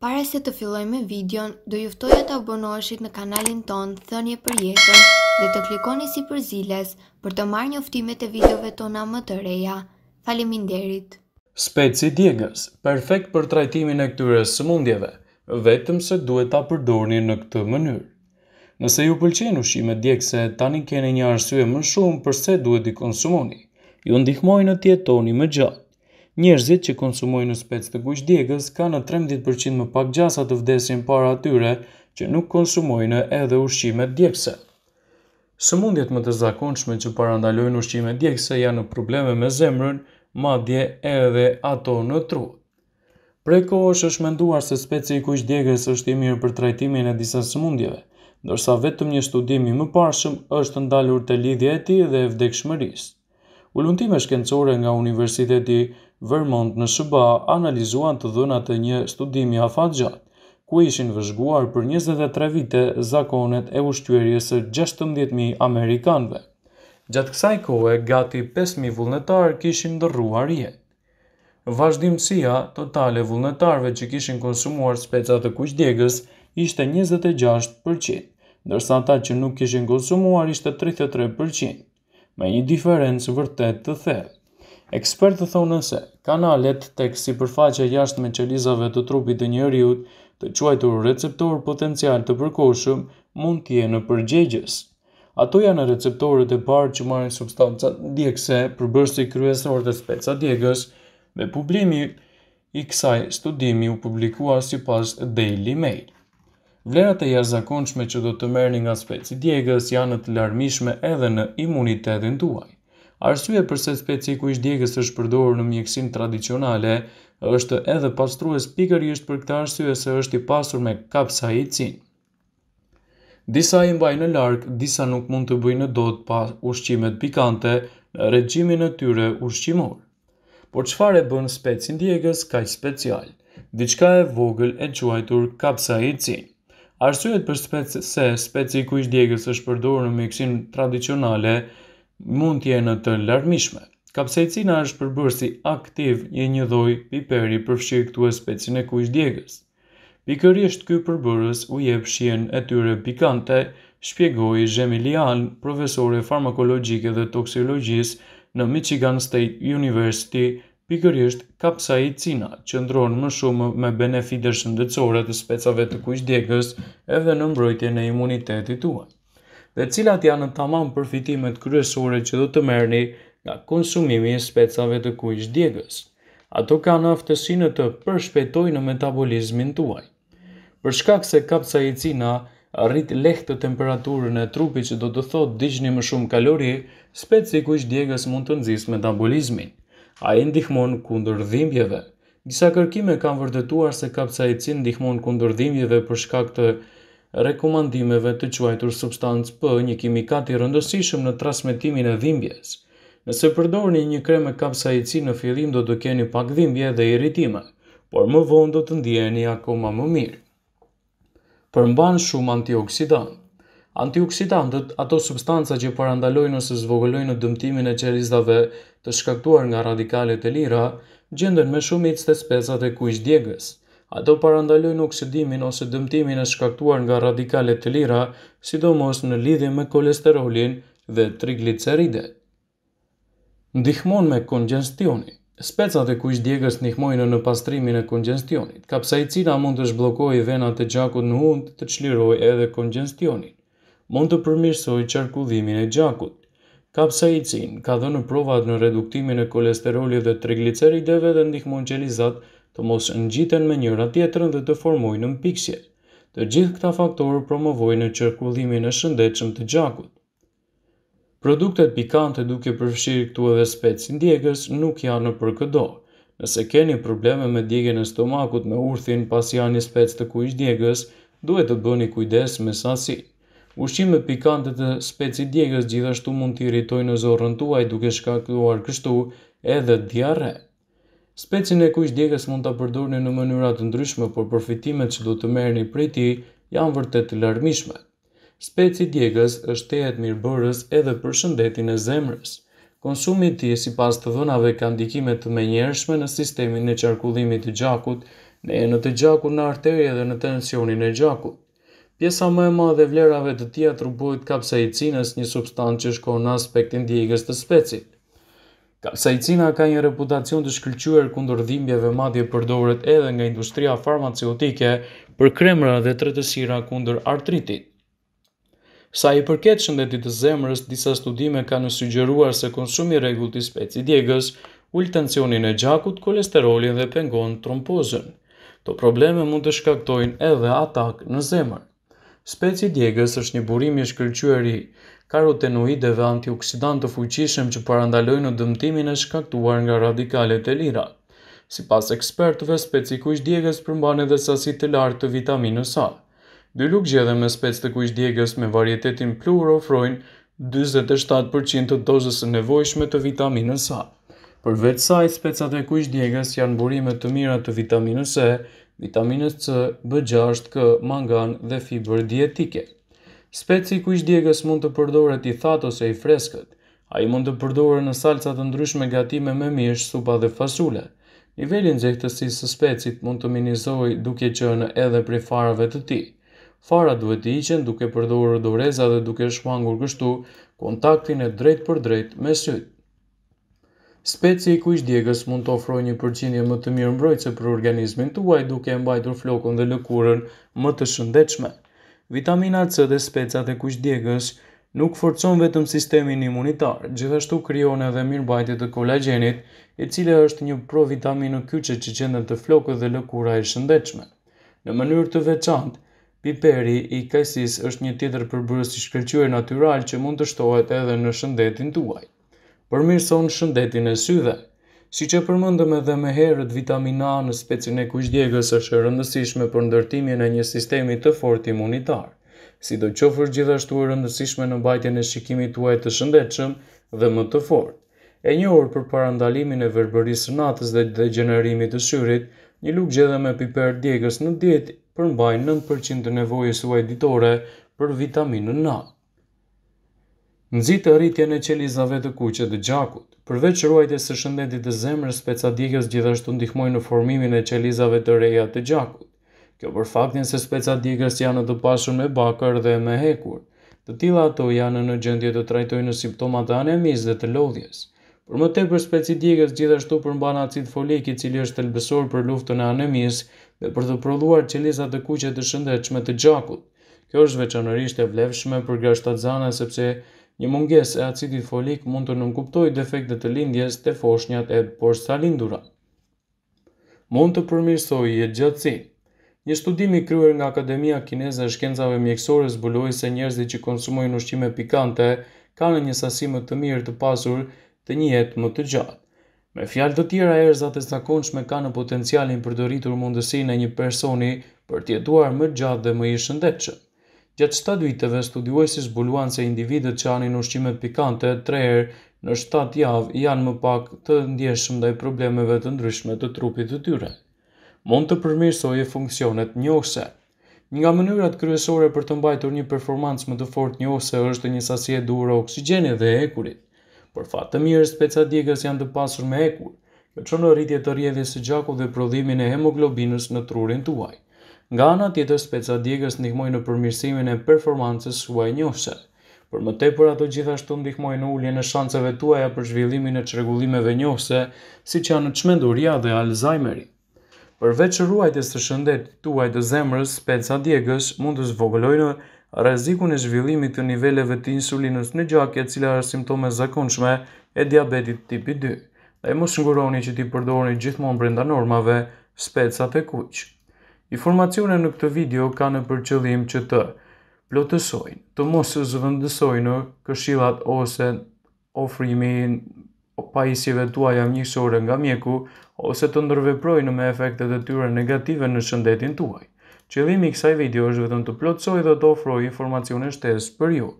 Pare se të filloj me videon, do e të abonoheshit në kanalin ton Thënje për jetën dhe të klikoni si për ziles për të marrë njoftimet e videove tona më të reja. Faleminderit. Speci djegës, perfekt për trajtimin e këtyre sëmundjeve, vetëm se duhet ta përdorni në këtë mënyrë. Nëse ju pëlqen ushqimet djegëse, tani keni një arsye më shumë përse duhet i konsumoni. Ju ndihmojnë të jetoni më gjatë. Njerëzit që konsumojnë në spec të gush djegës ka në 13% më pak gjasat të vdesin para atyre që nuk konsumojnë edhe ushqimet djekse. Sëmundjet më të zakonshme që parandalojnë ushqimet djekse janë probleme me zemrën, madje edhe ato në tru. Prej kohësh është menduar se speci i kuq djegës është i mirë për trajtimin e disa sëmundjeve, ndërsa vetëm një studim i mëparshëm është ndalur të lidhjeti e dhe vdekshmërisë. Ullëntime shkencore nga Universiteti Vermont në Shëba analizuan të dhënat e një studimi afatgjat, gjatë, ku ishin vëzhguar për 23 vite zakonet e ushtyërjes së 16.000 Amerikanve. Gjatë kësaj kohë, gati 5.000 vullnetarë kishin dërruar jetë. Vashdimësia totale vullnetarve që kishin konsumuar specat të kushdjegës ishte 26%, nërsa ta që nuk kishin konsumuar ishte 33% me një diferencë vërtet të thellë. Ekspertë thonë se kanalet tek si përfaqe jashtë me qelizave të trupit të njëriut, të quajtur receptor potencial të përkoshëm, mund t'je në përgjegjës. Ato janë receptorët e parë që marrin substancat ndjekse për bërsi kryesor të speca djegës, me publimi i kësaj studimi u publikua si pas Daily Mail vlerat e jashtëzakonshme që do të merrni nga speci djegës janë të larmishme edhe në imunitetin tuaj. Arsye përse speci kuish djegës është përdorur në mjekësim tradicionale është edhe pastrues pikërisht për këtë arsye se është i pasur me kapsaicin. Disa i mbajnë larg, disa nuk mund të bëjnë dot pa ushqimet pikante në regjimin e tyre ushqimor. Por çfarë e bën specin djegës kaq special? Diçka e vogël e quajtur kapsaicin. Arsyet për speci, se speci i kuish djegës është përdorur në mjekësinë tradicionale mund të jenë të larmishme. Kapsejcina është përbërë si aktiv një një lloj piperi përfshirë këtu specin e kuish djegës. Pikërisht ky përbërës u jep shijen e tyre pikante, shpjegoi Zhemilian, profesore farmakologjike dhe toksikologjisë në Michigan State University, pikërisht kapsaicina, që ndronë më shumë me benefite shëndetësore të specave të kujshdjekës edhe në mbrojtje në imunitetit tuaj. Dhe cilat janë në tamam përfitimet kryesore që do të merni nga konsumimi i specave të kujshdjekës. Ato kanë aftësinë të përshpetoj në metabolizmin tuaj. Për shkak se kapsaicina rrit lehtë të temperaturën e trupit që do të thotë digjni më shumë kalori, speci kujshdjekës mund të nëzis metabolizmin A i ndihmon kundër dhimbjeve. Disa kërkime kanë vërdetuar se kapsaicin ndihmon kundër dhimbjeve për shkak të rekomandimeve të quajtur substancë P, një kimikat i rëndësishëm në transmetimin e dhimbjes. Nëse përdorni një krem me kapsaicin në fillim do të keni pak dhimbje dhe irritime, por më vonë do të ndjeni akoma më mirë. Përmban shumë antioksidant. Antioksidantët, ato substanca që parandalojnë ose zvogëlojnë dëmtimin e qelizave të shkaktuar nga radikalet e lira, gjenden me së të spesat e kujsh djegës. Ato parandalojnë oksidimin ose dëmtimin e shkaktuar nga radikalet të lira, sidomos në lidhje me kolesterolin dhe trigliceride. Ndihmon me kongestioni Specat e kujsh djegës ndihmojnë në pastrimin e kongestionit, kapsa i mund të shblokoj venat e gjakut në hund të qliroj edhe kongestionit mund të përmirësoj qarkullimin e gjakut. Kapsaicin ka dhënë provat në reduktimin e kolesterolit dhe triglicerideve dhe ndihmon qelizat të mos ngjiten me njëra tjetrën dhe të formojnë mpiksje. Të gjithë këta faktorë promovojnë qarkullimin e shëndetshëm të gjakut. Produktet pikante duke përfshirë këtu edhe specin djegës nuk janë në këdo. Nëse keni probleme me djegën e stomakut me urthin pas janë i spec të kujsh djegës, duhet të bëni kujdes me sasi. Ushqime pikante të speci djegës gjithashtu mund të irritojnë në zorën tuaj duke shkaktuar kështu edhe diare. Specin e kuq djegës mund ta përdorni në mënyra të ndryshme, por përfitimet që do të merrni prej tij janë vërtet të larmishme. Speci djegës është tehet mirëbërës edhe për shëndetin e zemrës. Konsumi i tij sipas të dhënave ka ndikime të menjëhershme në sistemin e qarkullimit të gjakut, në enë të gjakut, në arteri dhe në tensionin e gjakut. Pjesa më e madhe e vlerave të tjera trubohet kapsaicinës, një substancë që shkon në aspektin djegës të specit. Kapsaicina ka një reputacion të shkëlqëruar kundër dhimbjeve, madje përdoret edhe nga industria farmaceutike për kremra dhe tretësira kundër artritit. Sa i përket shëndetit të zemrës, disa studime kanë sugjeruar se konsumi i rregullt i specit djegës ul tensionin e gjakut, kolesterolin dhe pengon trompozën. Këto probleme mund të shkaktojnë edhe atak në zemër. Speci djegës është një burim i shkëllqyëri, karotenoideve antioksidant të fuqishëm që parandalojnë në dëmtimin e shkaktuar nga radikalet e lira. Si pas ekspertëve, speci kush djegës përmban edhe sasit të lartë të vitaminës A. Dy luk gjedhe me spec të kush djegës me varietetin plur ofrojnë 27% të dozës e nevojshme të vitaminës A. Për saj, specat e kush djegës janë burimet të mira të vitaminës E, vitaminës C, B6, K, mangan dhe fiber dietike. Speci ku ish djegës mund të përdoret i thatë ose i freskët, a i mund të përdoret në salcat të ndryshme gatime me mish, supa dhe fasule. Nivelin gjehtësi së specit mund të minizoj duke që në edhe pri farave të ti. Fara duhet të iqen duke përdorë doreza dhe duke shmangur kështu kontaktin e drejt për drejt me sytë. Speci i kuish djegës mund të ofrojë një përgjindje më të mirë mbrojtëse për organizmin tuaj duke e mbajtur flokun dhe lëkurën më të shëndetshme. Vitamina C dhe specat e kuish djegës nuk forcon vetëm sistemin imunitar, gjithashtu krijon edhe mirëmbajtje të kolagjenit, e cile është një provitaminë kyçe që qëndron te flokët dhe lëkura e shëndetshme. Në mënyrë të veçantë, piperi i kesis është një tjetër përbërës i shkërqyre natural që mund të shtohet edhe në shëndetin tuaj përmirëson shëndetin e syve. Si që përmëndëm edhe me herët vitamina në specin e kushdjegës është rëndësishme për ndërtimin e një sistemi të fort imunitar. Si do qofër gjithashtu e rëndësishme në bajtjen e shikimit tuaj të shëndetshëm dhe më të fort. E njohur për parandalimin e verbërisë natës dhe gjenerimit të syrit, një lugë gjethe me piper djegës në dietë përmbajnë 9% të nevojës uaj ditore për vitaminën natë të rritjen e qelizave të kuqe të gjakut. Përveç ruajtjes së shëndetit të zemrës, specadijës gjithashtu ndihmojnë në formimin e qelizave të reja të gjakut. Kjo për faktin se specadijës janë të pasur me bakër dhe me hekur. Të tilla ato janë në gjendje të trajtojnë në simptomat e anemisë dhe të lodhjes. Për më tepër specidikës gjithashtu përmban acid folik i cili është thelbësor për luftën e anemisë dhe për të prodhuar qeliza të kuqe të shëndetshme të gjakut. Kjo është veçanërisht e vlefshme për sepse Një munges e acidit folik mund të nënkuptoj defektet të lindjes të foshnjat e porsa lindura. Mund të përmirsoj jetë gjatësi. Një studimi kryer nga Akademia Kineze e Shkencave Mjekësore zbuloi se njerëzit që konsumojnë ushqime pikante kanë një sasi më të mirë të pasur të një jetë më të gjatë. Me fjalë të tjera, erëzat e zakonshme kanë në potencialin për të rritur mundësinë e një personi për të jetuar më gjatë dhe më i shëndetshëm. Gjatë qëta dujteve, studiuesi zbuluan se individët që hanin ushqime pikante 3 herë në 7 javë janë më pak të ndjeshëm ndaj problemeve të ndryshme të trupit të tyre. Mund të përmirësojë funksionet njohëse. Një nga mënyrat kryesore për të mbajtur një performancë më të fortë njohëse është një sasi e oksigenit dhe ekurit. Për fat të mirë, specialistët janë të pasur me ekur, që në rritje të rrjedhjes së gjakut dhe prodhimin e hemoglobinës në trurin tuaj. Nga ana tjetër, speca djegës ndihmojnë në përmirësimin e performancës suaj njohëse. Për më tepër ato gjithashtu ndihmojnë në uljen e shanceve tuaja për zhvillimin e çrregullimeve njohëse, si që çmenduria qmenduria dhe Alzheimeri. Përveç ruajtjes të shëndet tuaj të zemrës, speca djegës mund të zvogëlojnë rrezikun e zhvillimit të niveleve të insulinës në gjakje, cila është simptome zakonshme e diabetit tipi 2. Dhe mos shnguroni që ti përdorni gjithmonë brenda normave specat e kuqë. Informacione në këtë video ka në përqëllim që të plotësojnë, të mos zëvëndësojnë këshillat ose ofrimin ofrimi pajisjeve tuaja mjekësore nga mjeku ose të ndërveprojnë me efektet e tyre negative në shëndetin tuaj. Qëllimi i kësaj video është vetëm të plotësoj dhe të ofroj informacione shtesë për ju.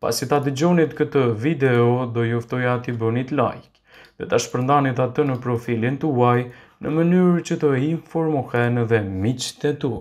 Pasi ta gjonit këtë video, do juftoj ati bënit like dhe ta shpërndanit atë në profilin tuaj në mënyrë që të informohen dhe miqët e tu.